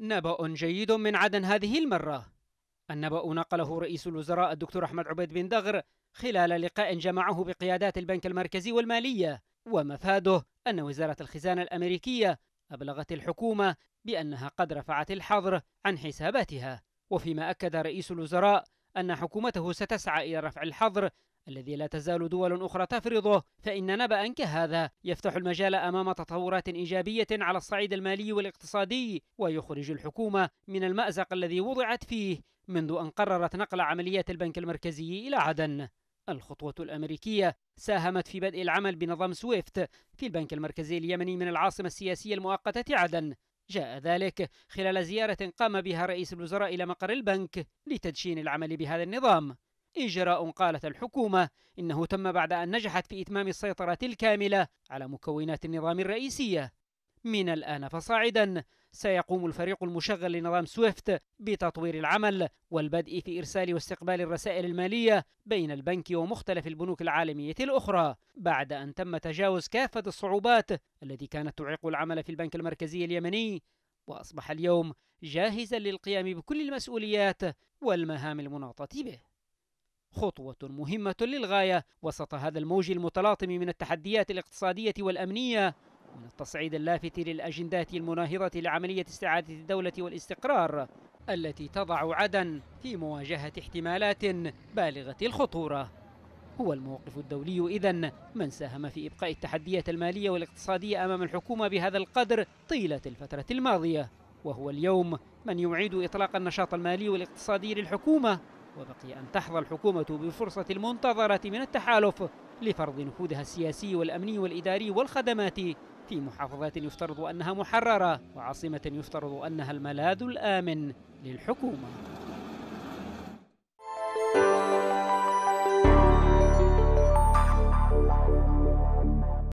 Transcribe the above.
نبأ جيد من عدن هذه المرة النبأ نقله رئيس الوزراء الدكتور أحمد عبيد بن دغر خلال لقاء جمعه بقيادات البنك المركزي والمالية ومفاده أن وزارة الخزانة الأمريكية أبلغت الحكومة بأنها قد رفعت الحظر عن حساباتها وفيما أكد رئيس الوزراء أن حكومته ستسعى إلى رفع الحظر الذي لا تزال دول أخرى تفرضه فإن نبأ كهذا يفتح المجال أمام تطورات إيجابية على الصعيد المالي والاقتصادي ويخرج الحكومة من المأزق الذي وضعت فيه منذ أن قررت نقل عمليات البنك المركزي إلى عدن الخطوة الأمريكية ساهمت في بدء العمل بنظام سويفت في البنك المركزي اليمني من العاصمة السياسية المؤقتة عدن جاء ذلك خلال زيارة قام بها رئيس الوزراء إلى مقر البنك لتدشين العمل بهذا النظام إجراء قالت الحكومة إنه تم بعد أن نجحت في إتمام السيطرة الكاملة على مكونات النظام الرئيسية من الآن فصاعدا سيقوم الفريق المشغل لنظام سويفت بتطوير العمل والبدء في إرسال واستقبال الرسائل المالية بين البنك ومختلف البنوك العالمية الأخرى بعد أن تم تجاوز كافة الصعوبات التي كانت تعيق العمل في البنك المركزي اليمني وأصبح اليوم جاهزا للقيام بكل المسؤوليات والمهام المناطة به خطوة مهمة للغاية وسط هذا الموج المتلاطم من التحديات الاقتصادية والأمنية من التصعيد اللافت للأجندات المناهضة لعملية استعادة الدولة والاستقرار التي تضع عدن في مواجهة احتمالات بالغة الخطورة هو الموقف الدولي إذا من ساهم في إبقاء التحديات المالية والاقتصادية أمام الحكومة بهذا القدر طيلة الفترة الماضية وهو اليوم من يعيد إطلاق النشاط المالي والاقتصادي للحكومة وبقي أن تحظى الحكومة بالفرصة المنتظرة من التحالف لفرض نفوذها السياسي والأمني والإداري والخدمات في محافظات يفترض أنها محررة وعاصمة يفترض أنها الملاذ الآمن للحكومة